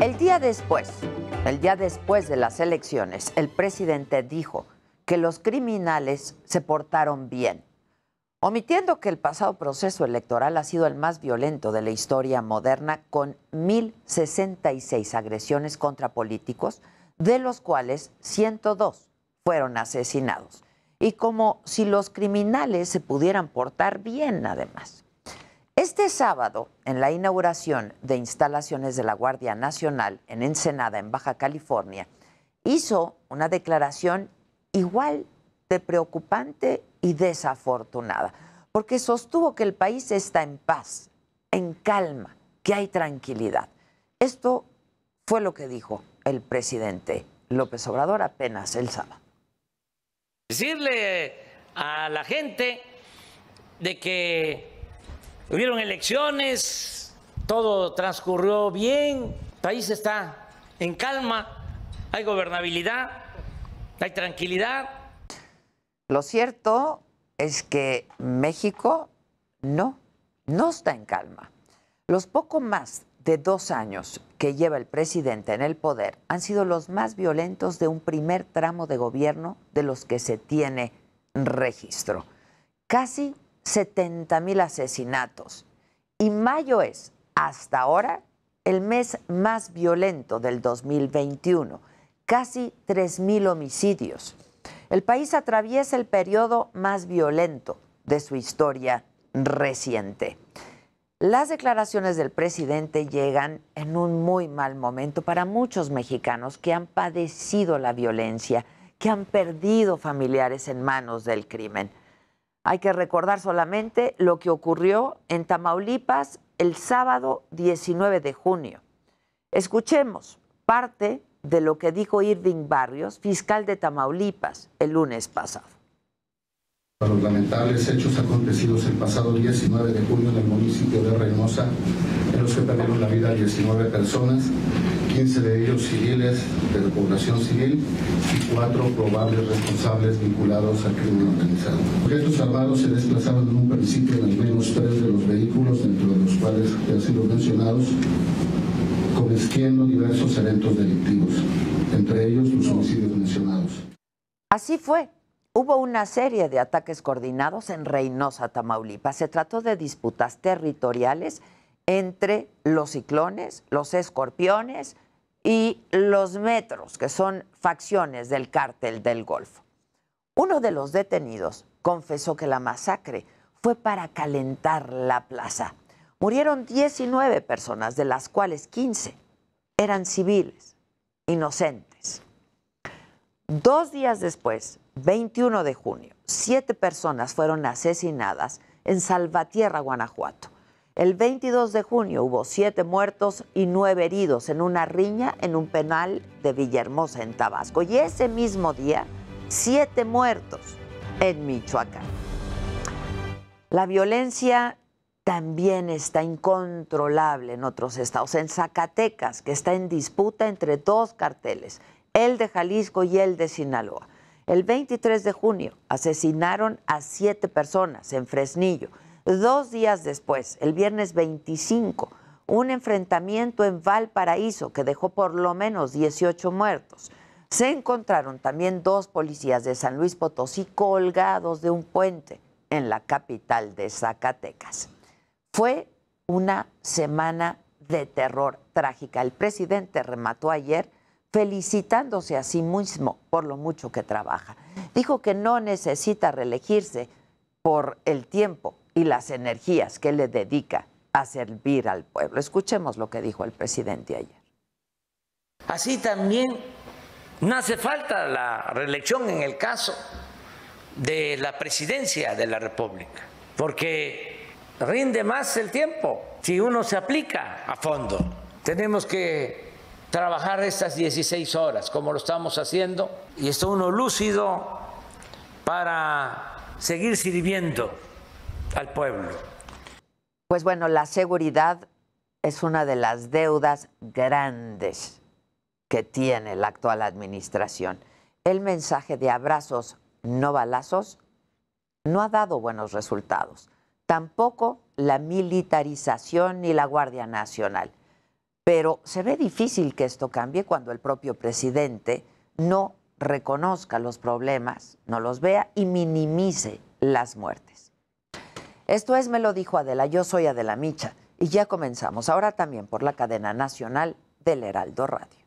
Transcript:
El día después, el día después de las elecciones, el presidente dijo que los criminales se portaron bien, omitiendo que el pasado proceso electoral ha sido el más violento de la historia moderna, con 1.066 agresiones contra políticos, de los cuales 102 fueron asesinados. Y como si los criminales se pudieran portar bien, además. Este sábado, en la inauguración de instalaciones de la Guardia Nacional en Ensenada, en Baja California, hizo una declaración igual de preocupante y desafortunada, porque sostuvo que el país está en paz, en calma, que hay tranquilidad. Esto fue lo que dijo el presidente López Obrador apenas el sábado. Decirle a la gente de que Hubieron elecciones, todo transcurrió bien, el país está en calma, hay gobernabilidad, hay tranquilidad. Lo cierto es que México no, no está en calma. Los poco más de dos años que lleva el presidente en el poder han sido los más violentos de un primer tramo de gobierno de los que se tiene registro. Casi 70 mil asesinatos. Y mayo es, hasta ahora, el mes más violento del 2021, casi 3 mil homicidios. El país atraviesa el periodo más violento de su historia reciente. Las declaraciones del presidente llegan en un muy mal momento para muchos mexicanos que han padecido la violencia, que han perdido familiares en manos del crimen. Hay que recordar solamente lo que ocurrió en Tamaulipas el sábado 19 de junio. Escuchemos parte de lo que dijo Irving Barrios, fiscal de Tamaulipas, el lunes pasado. Para los lamentables hechos acontecidos el pasado 19 de junio en el municipio de Reynosa, en los que perdieron la vida 19 personas 15 de ellos civiles de la población civil y 4 probables responsables vinculados al crimen organizado. Objetos armados se desplazaron en un principio en al menos 3 de los vehículos, dentro de los cuales han sido mencionados, cometiendo diversos eventos delictivos, entre ellos los homicidios mencionados. Así fue. Hubo una serie de ataques coordinados en Reynosa, Tamaulipas. Se trató de disputas territoriales entre los ciclones, los escorpiones y los metros, que son facciones del cártel del Golfo. Uno de los detenidos confesó que la masacre fue para calentar la plaza. Murieron 19 personas, de las cuales 15 eran civiles, inocentes. Dos días después, 21 de junio, siete personas fueron asesinadas en Salvatierra, Guanajuato. El 22 de junio hubo siete muertos y nueve heridos en una riña en un penal de Villahermosa, en Tabasco. Y ese mismo día, siete muertos en Michoacán. La violencia también está incontrolable en otros estados. En Zacatecas, que está en disputa entre dos carteles, el de Jalisco y el de Sinaloa. El 23 de junio asesinaron a siete personas en Fresnillo. Dos días después, el viernes 25, un enfrentamiento en Valparaíso que dejó por lo menos 18 muertos. Se encontraron también dos policías de San Luis Potosí colgados de un puente en la capital de Zacatecas. Fue una semana de terror trágica. El presidente remató ayer felicitándose a sí mismo por lo mucho que trabaja. Dijo que no necesita reelegirse por el tiempo y las energías que le dedica a servir al pueblo. Escuchemos lo que dijo el presidente ayer. Así también no hace falta la reelección en el caso de la presidencia de la República, porque rinde más el tiempo si uno se aplica a fondo. Tenemos que trabajar estas 16 horas, como lo estamos haciendo, y está uno lúcido para seguir sirviendo al pueblo. Pues bueno, la seguridad es una de las deudas grandes que tiene la actual administración. El mensaje de abrazos, no balazos, no ha dado buenos resultados. Tampoco la militarización ni la Guardia Nacional. Pero se ve difícil que esto cambie cuando el propio presidente no reconozca los problemas, no los vea y minimice las muertes. Esto es, me lo dijo Adela, yo soy Adela Micha y ya comenzamos ahora también por la cadena nacional del Heraldo Radio.